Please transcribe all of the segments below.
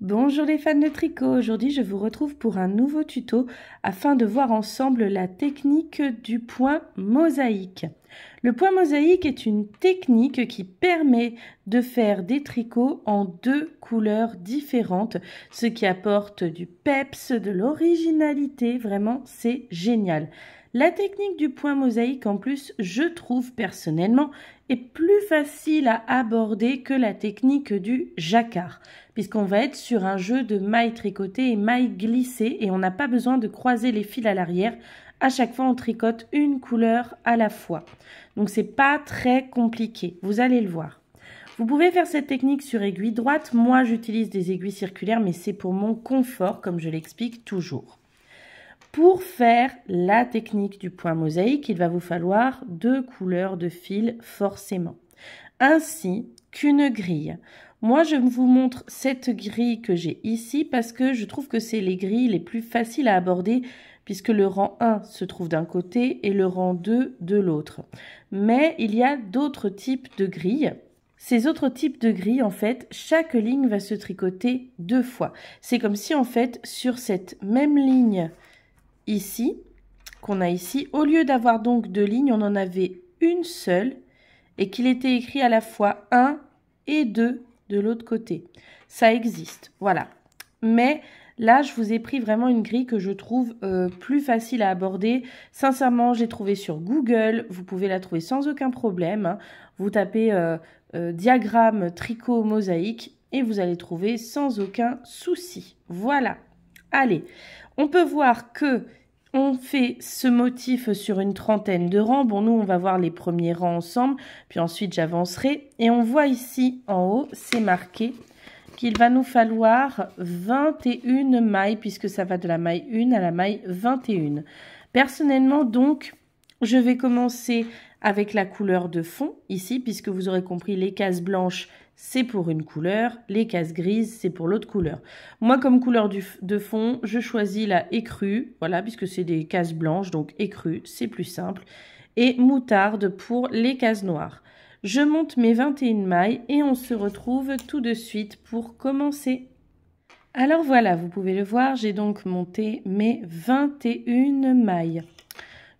Bonjour les fans de tricot, aujourd'hui je vous retrouve pour un nouveau tuto afin de voir ensemble la technique du point mosaïque. Le point mosaïque est une technique qui permet de faire des tricots en deux couleurs différentes, ce qui apporte du peps, de l'originalité, vraiment c'est génial. La technique du point mosaïque, en plus, je trouve personnellement, est plus facile à aborder que la technique du jacquard, puisqu'on va être sur un jeu de mailles tricotées et mailles glissées, et on n'a pas besoin de croiser les fils à l'arrière. À chaque fois, on tricote une couleur à la fois. Donc, c'est pas très compliqué, vous allez le voir. Vous pouvez faire cette technique sur aiguille droite. Moi, j'utilise des aiguilles circulaires, mais c'est pour mon confort, comme je l'explique toujours. Pour faire la technique du point mosaïque, il va vous falloir deux couleurs de fil forcément, ainsi qu'une grille. Moi, je vous montre cette grille que j'ai ici parce que je trouve que c'est les grilles les plus faciles à aborder puisque le rang 1 se trouve d'un côté et le rang 2 de l'autre. Mais il y a d'autres types de grilles ces autres types de grilles, en fait, chaque ligne va se tricoter deux fois. C'est comme si, en fait, sur cette même ligne ici, qu'on a ici, au lieu d'avoir donc deux lignes, on en avait une seule et qu'il était écrit à la fois 1 et 2 de l'autre côté. Ça existe, voilà. Mais là, je vous ai pris vraiment une grille que je trouve euh, plus facile à aborder. Sincèrement, j'ai trouvé sur Google, vous pouvez la trouver sans aucun problème. Hein. Vous tapez euh, euh, diagramme tricot mosaïque et vous allez trouver sans aucun souci. Voilà. Allez, on peut voir que on fait ce motif sur une trentaine de rangs. Bon, nous, on va voir les premiers rangs ensemble, puis ensuite j'avancerai. Et on voit ici en haut, c'est marqué qu'il va nous falloir 21 mailles, puisque ça va de la maille 1 à la maille 21. Personnellement, donc, je vais commencer avec la couleur de fond, ici, puisque vous aurez compris, les cases blanches, c'est pour une couleur, les cases grises, c'est pour l'autre couleur. Moi, comme couleur de fond, je choisis la écrue, voilà, puisque c'est des cases blanches, donc écrue, c'est plus simple, et moutarde pour les cases noires. Je monte mes 21 mailles et on se retrouve tout de suite pour commencer. Alors voilà, vous pouvez le voir, j'ai donc monté mes 21 mailles.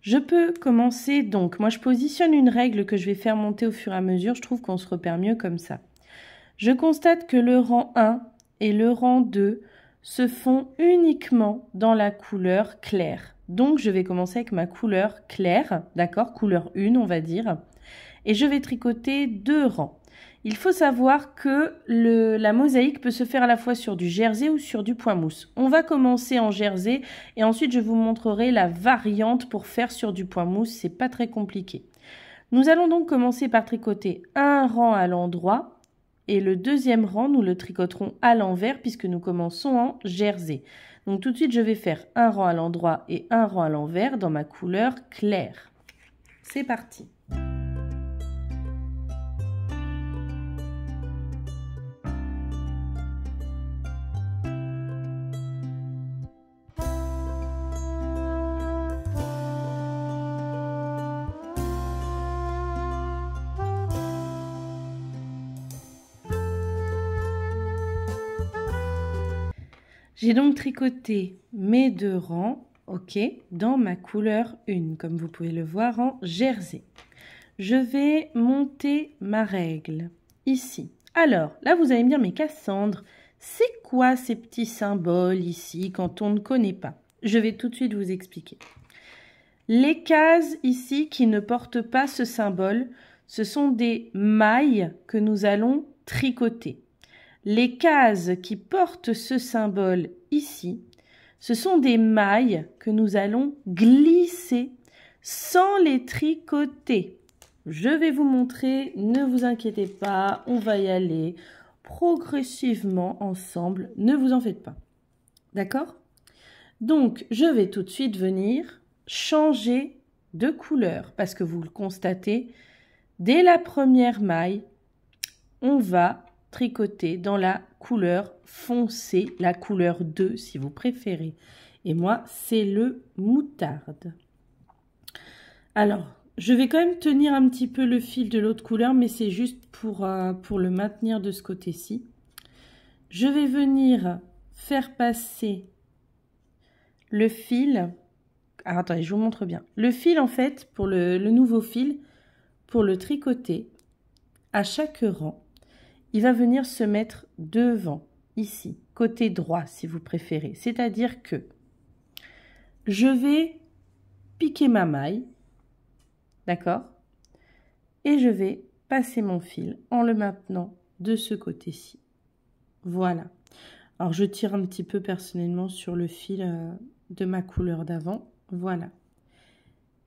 Je peux commencer donc, moi je positionne une règle que je vais faire monter au fur et à mesure, je trouve qu'on se repère mieux comme ça. Je constate que le rang 1 et le rang 2 se font uniquement dans la couleur claire. Donc je vais commencer avec ma couleur claire, d'accord, couleur 1 on va dire, et je vais tricoter deux rangs. Il faut savoir que le, la mosaïque peut se faire à la fois sur du jersey ou sur du point mousse. On va commencer en jersey et ensuite je vous montrerai la variante pour faire sur du point mousse, c'est pas très compliqué. Nous allons donc commencer par tricoter un rang à l'endroit et le deuxième rang, nous le tricoterons à l'envers puisque nous commençons en jersey. Donc tout de suite, je vais faire un rang à l'endroit et un rang à l'envers dans ma couleur claire. C'est parti donc tricoté mes deux rangs, ok, dans ma couleur une comme vous pouvez le voir en jersey. Je vais monter ma règle ici. Alors, là, vous allez me dire, mais Cassandre, c'est quoi ces petits symboles ici quand on ne connaît pas Je vais tout de suite vous expliquer. Les cases ici qui ne portent pas ce symbole, ce sont des mailles que nous allons tricoter. Les cases qui portent ce symbole ici, ce sont des mailles que nous allons glisser sans les tricoter. Je vais vous montrer, ne vous inquiétez pas, on va y aller progressivement ensemble, ne vous en faites pas. D'accord Donc, je vais tout de suite venir changer de couleur parce que vous le constatez, dès la première maille, on va tricoter dans la couleur foncée, la couleur 2 si vous préférez. Et moi, c'est le moutarde. Alors, je vais quand même tenir un petit peu le fil de l'autre couleur, mais c'est juste pour, euh, pour le maintenir de ce côté-ci. Je vais venir faire passer le fil. Ah, attendez, je vous montre bien. Le fil, en fait, pour le, le nouveau fil, pour le tricoter, à chaque rang, il va venir se mettre devant, ici, côté droit si vous préférez. C'est-à-dire que je vais piquer ma maille, d'accord Et je vais passer mon fil en le maintenant de ce côté-ci. Voilà. Alors, je tire un petit peu personnellement sur le fil euh, de ma couleur d'avant. Voilà.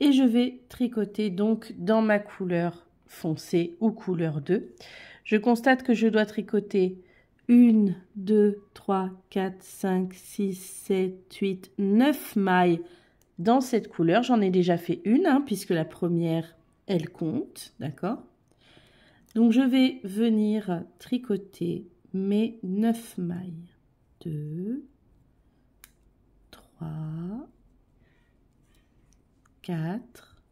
Et je vais tricoter donc dans ma couleur foncée ou couleur 2. Je constate que je dois tricoter 1, 2, 3, 4, 5, 6, 7, 8, 9 mailles dans cette couleur. J'en ai déjà fait une, hein, puisque la première, elle compte, d'accord Donc, je vais venir tricoter mes 9 mailles. 2, 3, 4,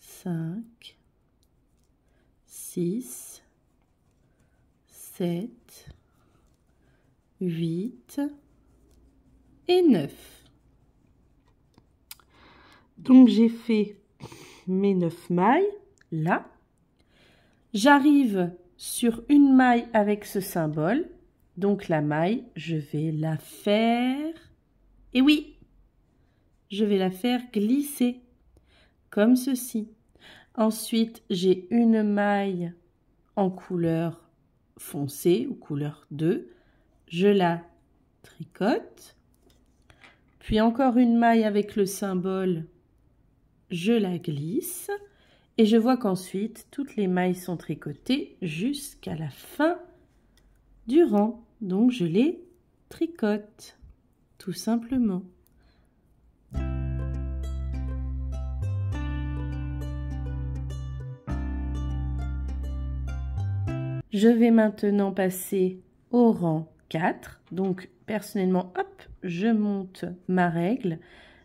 5, 6, 7, 8 et 9. Donc j'ai fait mes 9 mailles là. J'arrive sur une maille avec ce symbole. Donc la maille, je vais la faire... Et oui, je vais la faire glisser comme ceci. Ensuite, j'ai une maille en couleur foncée ou couleur 2. Je la tricote. Puis encore une maille avec le symbole. Je la glisse. Et je vois qu'ensuite, toutes les mailles sont tricotées jusqu'à la fin du rang. Donc, je les tricote, tout simplement. Je vais maintenant passer au rang 4. Donc, personnellement, hop, je monte ma règle.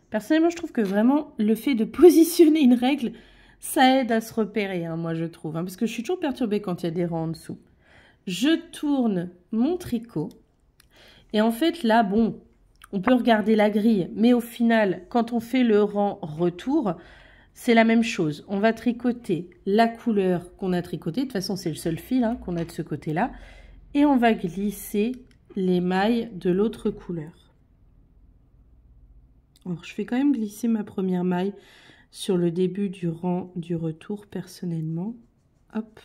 Personnellement, je trouve que vraiment, le fait de positionner une règle, ça aide à se repérer, hein, moi, je trouve. Hein, parce que je suis toujours perturbée quand il y a des rangs en dessous. Je tourne mon tricot. Et en fait, là, bon, on peut regarder la grille. Mais au final, quand on fait le rang retour, c'est la même chose. On va tricoter la couleur qu'on a tricotée. De toute façon, c'est le seul fil hein, qu'on a de ce côté-là. Et on va glisser les mailles de l'autre couleur. Alors, je fais quand même glisser ma première maille sur le début du rang du retour personnellement. Hop.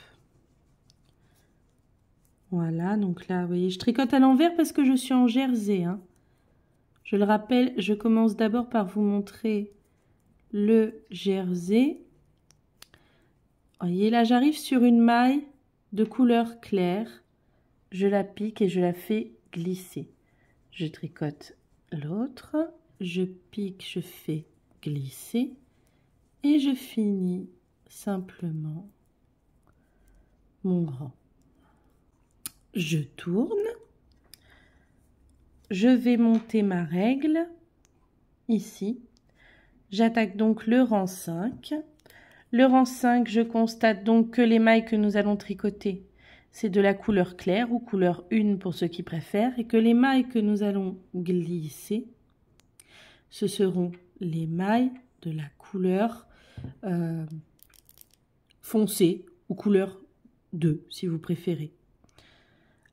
Voilà, donc là, vous voyez, je tricote à l'envers parce que je suis en jersey. Hein. Je le rappelle, je commence d'abord par vous montrer le jersey. Voyez, là j'arrive sur une maille de couleur claire. Je la pique et je la fais glisser. Je tricote l'autre, je pique, je fais glisser et je finis simplement mon grand. Je tourne, je vais monter ma règle ici J'attaque donc le rang 5. Le rang 5, je constate donc que les mailles que nous allons tricoter, c'est de la couleur claire ou couleur 1 pour ceux qui préfèrent, et que les mailles que nous allons glisser, ce seront les mailles de la couleur euh, foncée ou couleur 2 si vous préférez.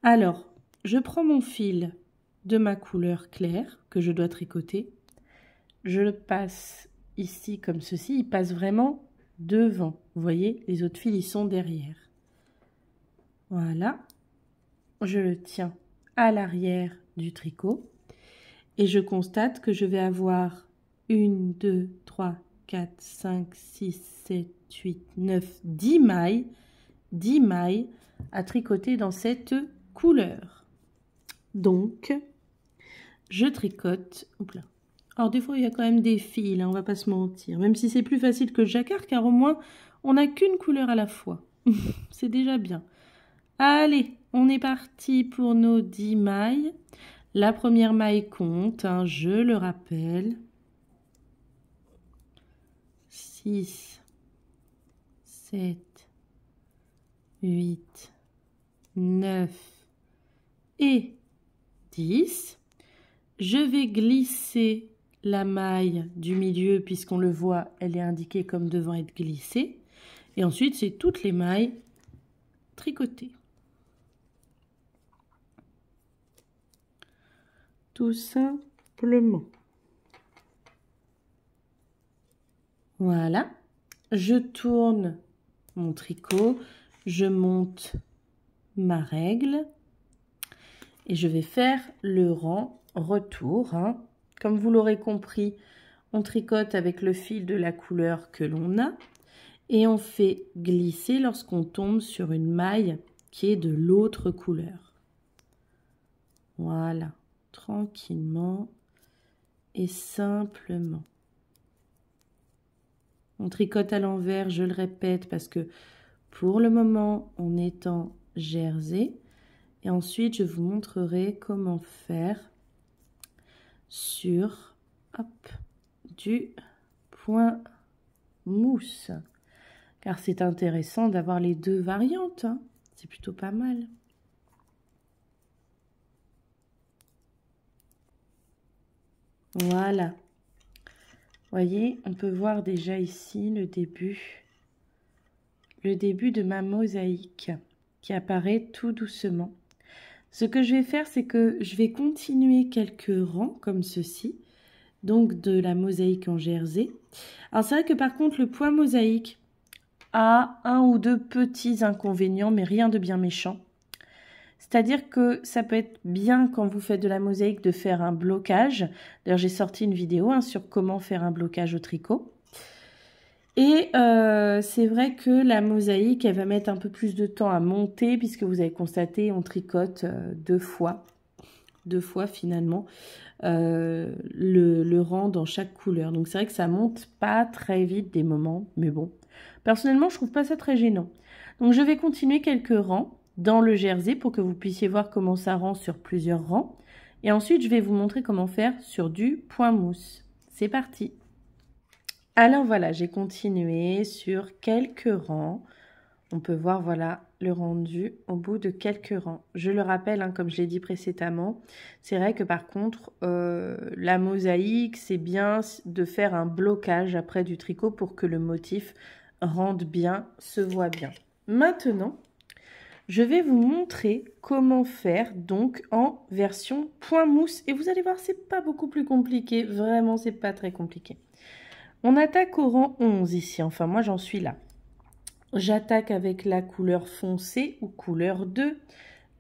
Alors, je prends mon fil de ma couleur claire que je dois tricoter je le passe ici comme ceci, il passe vraiment devant. Vous voyez, les autres fils, sont derrière. Voilà. Je le tiens à l'arrière du tricot. Et je constate que je vais avoir 1, 2, 3, 4, 5, 6, 7, 8, 9, 10 mailles. 10 mailles à tricoter dans cette couleur. Donc, je tricote... Oups là, alors des fois, il y a quand même des fils, hein, on va pas se mentir. Même si c'est plus facile que le jacquard, car au moins, on n'a qu'une couleur à la fois. c'est déjà bien. Allez, on est parti pour nos 10 mailles. La première maille compte, hein, je le rappelle. 6, 7, 8, 9 et 10. Je vais glisser la maille du milieu, puisqu'on le voit, elle est indiquée comme devant être glissée. Et ensuite, c'est toutes les mailles tricotées. Tout simplement. Voilà. Je tourne mon tricot, je monte ma règle et je vais faire le rang retour. Hein. Comme vous l'aurez compris, on tricote avec le fil de la couleur que l'on a et on fait glisser lorsqu'on tombe sur une maille qui est de l'autre couleur. Voilà, tranquillement et simplement. On tricote à l'envers, je le répète, parce que pour le moment, on est en jersey. Et ensuite, je vous montrerai comment faire sur du point mousse. Car c'est intéressant d'avoir les deux variantes. Hein. C'est plutôt pas mal. Voilà. Voyez, on peut voir déjà ici le début. Le début de ma mosaïque qui apparaît tout doucement. Ce que je vais faire, c'est que je vais continuer quelques rangs comme ceci, donc de la mosaïque en jersey. Alors c'est vrai que par contre, le poids mosaïque a un ou deux petits inconvénients, mais rien de bien méchant. C'est-à-dire que ça peut être bien quand vous faites de la mosaïque de faire un blocage. D'ailleurs, j'ai sorti une vidéo hein, sur comment faire un blocage au tricot. Et euh, c'est vrai que la mosaïque, elle va mettre un peu plus de temps à monter, puisque vous avez constaté, on tricote euh, deux fois, deux fois finalement, euh, le, le, rang dans chaque couleur. Donc c'est vrai que ça monte pas très vite des moments, mais bon. Personnellement, je trouve pas ça très gênant. Donc je vais continuer quelques rangs dans le jersey pour que vous puissiez voir comment ça rend sur plusieurs rangs. Et ensuite, je vais vous montrer comment faire sur du point mousse. C'est parti alors voilà, j'ai continué sur quelques rangs. On peut voir voilà le rendu au bout de quelques rangs. Je le rappelle, hein, comme je l'ai dit précédemment, c'est vrai que par contre, euh, la mosaïque, c'est bien de faire un blocage après du tricot pour que le motif rende bien, se voit bien. Maintenant, je vais vous montrer comment faire donc en version point mousse. Et vous allez voir, c'est pas beaucoup plus compliqué. Vraiment, c'est pas très compliqué. On attaque au rang 11 ici, enfin moi j'en suis là. J'attaque avec la couleur foncée ou couleur 2.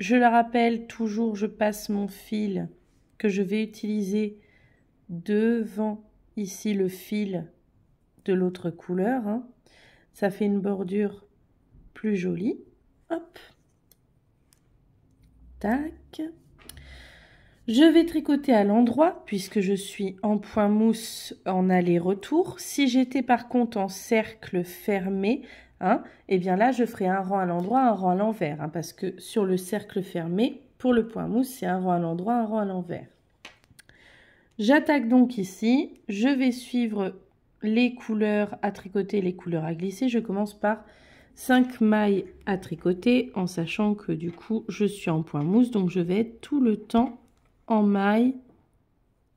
Je la rappelle, toujours je passe mon fil que je vais utiliser devant ici le fil de l'autre couleur. Hein. Ça fait une bordure plus jolie. Hop. Tac. Je vais tricoter à l'endroit puisque je suis en point mousse en aller-retour. Si j'étais par contre en cercle fermé, hein, et eh bien là je ferais un rang à l'endroit, un rang à l'envers. Hein, parce que sur le cercle fermé, pour le point mousse, c'est un rang à l'endroit, un rang à l'envers. J'attaque donc ici, je vais suivre les couleurs à tricoter, les couleurs à glisser. Je commence par 5 mailles à tricoter en sachant que du coup je suis en point mousse donc je vais tout le temps en maille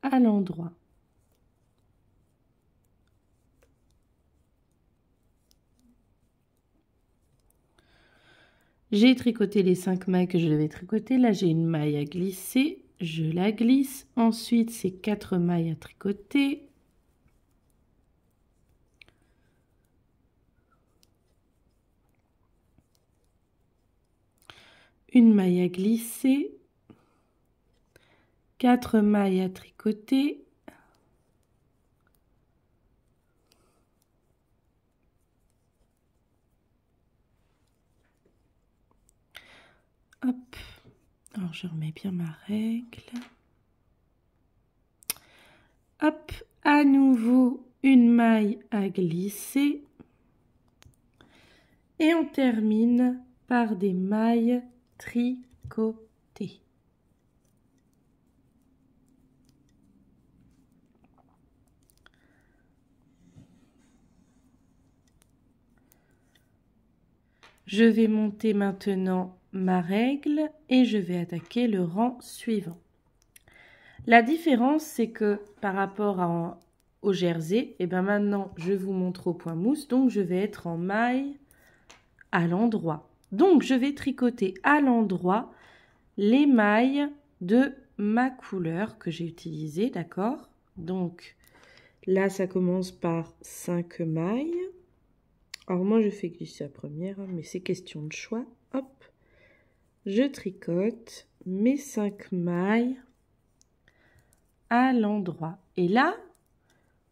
à l'endroit. J'ai tricoté les cinq mailles que je devais tricoter. Là, j'ai une maille à glisser. Je la glisse. Ensuite, c'est quatre mailles à tricoter. Une maille à glisser. Quatre mailles à tricoter. Hop, alors je remets bien ma règle. Hop, à nouveau une maille à glisser. Et on termine par des mailles tricotées. Je vais monter maintenant ma règle et je vais attaquer le rang suivant. La différence, c'est que par rapport à, au jersey, et eh bien maintenant, je vous montre au point mousse, donc je vais être en maille à l'endroit. Donc, je vais tricoter à l'endroit les mailles de ma couleur que j'ai utilisée, d'accord Donc, là, ça commence par 5 mailles. Alors moi je fais glisser la première, hein, mais c'est question de choix. Hop, je tricote mes 5 mailles à l'endroit. Et là,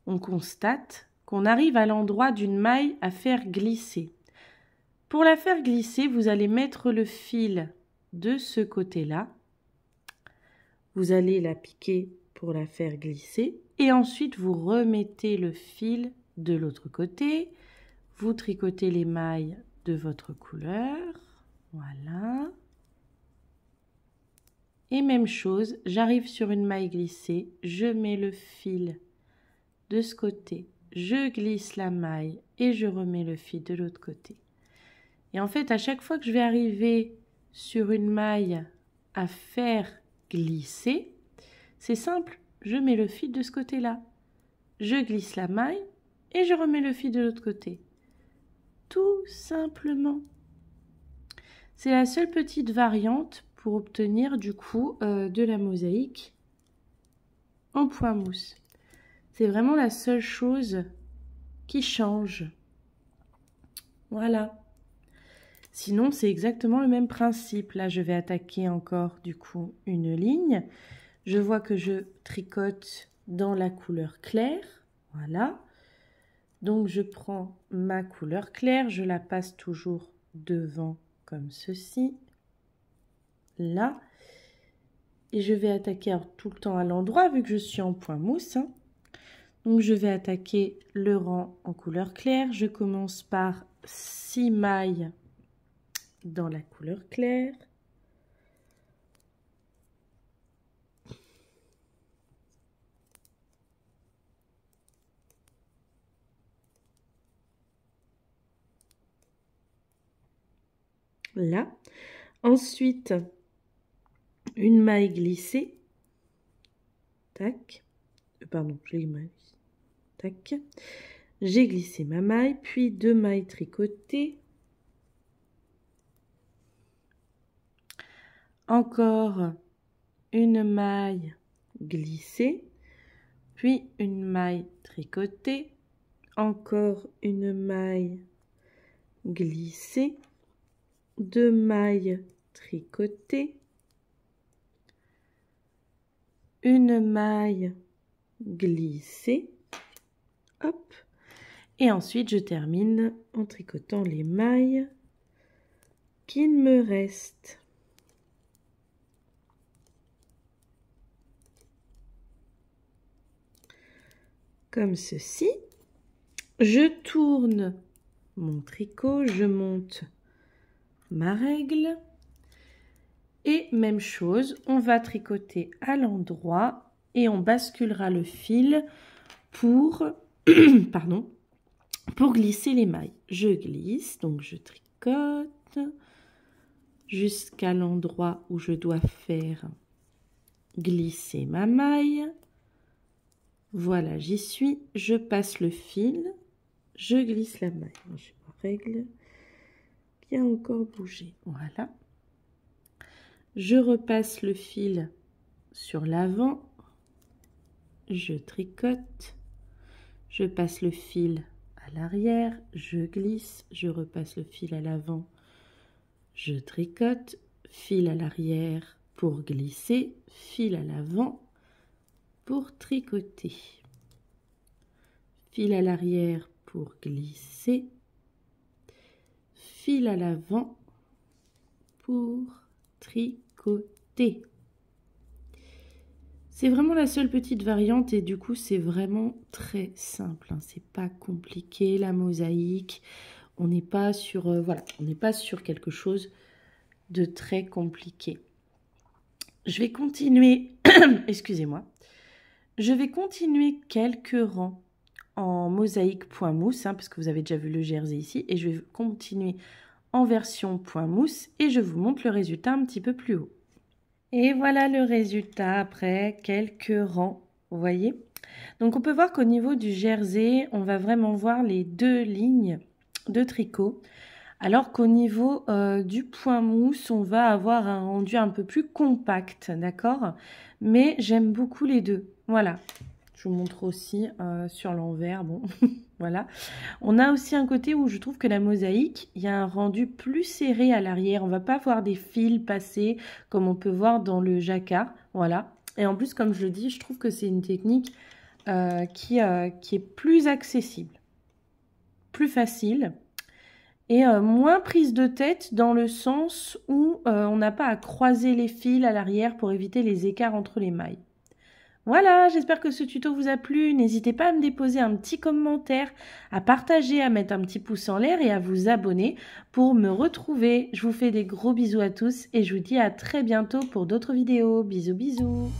on constate qu'on arrive à l'endroit d'une maille à faire glisser. Pour la faire glisser, vous allez mettre le fil de ce côté-là. Vous allez la piquer pour la faire glisser et ensuite vous remettez le fil de l'autre côté vous tricotez les mailles de votre couleur. Voilà. Et même chose, j'arrive sur une maille glissée, je mets le fil de ce côté, je glisse la maille et je remets le fil de l'autre côté. Et en fait, à chaque fois que je vais arriver sur une maille à faire glisser, c'est simple, je mets le fil de ce côté-là, je glisse la maille et je remets le fil de l'autre côté tout simplement. C'est la seule petite variante pour obtenir du coup euh, de la mosaïque en point mousse. C'est vraiment la seule chose qui change. Voilà. Sinon, c'est exactement le même principe. Là, je vais attaquer encore du coup une ligne. Je vois que je tricote dans la couleur claire. Voilà. Donc je prends ma couleur claire, je la passe toujours devant comme ceci, là. Et je vais attaquer tout le temps à l'endroit vu que je suis en point mousse. Hein. Donc je vais attaquer le rang en couleur claire. Je commence par 6 mailles dans la couleur claire. là. Ensuite, une maille glissée. Tac. Euh, pardon, j'ai Tac. J'ai glissé ma maille, puis deux mailles tricotées. Encore une maille glissée, puis une maille tricotée, encore une maille glissée, deux mailles tricotées, une maille glissée, hop, et ensuite je termine en tricotant les mailles qu'il me reste. Comme ceci, je tourne mon tricot, je monte ma règle. Et même chose, on va tricoter à l'endroit et on basculera le fil pour, pardon, pour glisser les mailles. Je glisse, donc je tricote jusqu'à l'endroit où je dois faire glisser ma maille. Voilà, j'y suis. Je passe le fil, je glisse la maille. règle encore bouger, Voilà. Je repasse le fil sur l'avant. Je tricote. Je passe le fil à l'arrière. Je glisse. Je repasse le fil à l'avant. Je tricote. Fil à l'arrière pour glisser. Fil à l'avant pour tricoter. Fil à l'arrière pour glisser fil à l'avant pour tricoter. C'est vraiment la seule petite variante et du coup c'est vraiment très simple. Hein. C'est pas compliqué la mosaïque. On n'est pas sur euh, voilà, on n'est pas sur quelque chose de très compliqué. Je vais continuer, excusez-moi, je vais continuer quelques rangs en mosaïque point mousse, hein, parce que vous avez déjà vu le jersey ici, et je vais continuer en version point mousse, et je vous montre le résultat un petit peu plus haut. Et voilà le résultat après quelques rangs, vous voyez Donc on peut voir qu'au niveau du jersey, on va vraiment voir les deux lignes de tricot, alors qu'au niveau euh, du point mousse, on va avoir un rendu un peu plus compact, d'accord Mais j'aime beaucoup les deux, voilà je vous montre aussi euh, sur l'envers, bon, voilà. On a aussi un côté où je trouve que la mosaïque, il y a un rendu plus serré à l'arrière. On va pas voir des fils passer comme on peut voir dans le jacquard, voilà. Et en plus, comme je le dis, je trouve que c'est une technique euh, euh, qui, est plus accessible, plus facile et moins prise de tête dans le sens où on n'a pas à croiser les fils à l'arrière pour éviter les écarts entre les mailles. Voilà, j'espère que ce tuto vous a plu. N'hésitez pas à me déposer un petit commentaire, à partager, à mettre un petit pouce en l'air et à vous abonner pour me retrouver. Je vous fais des gros bisous à tous et je vous dis à très bientôt pour d'autres vidéos. Bisous bisous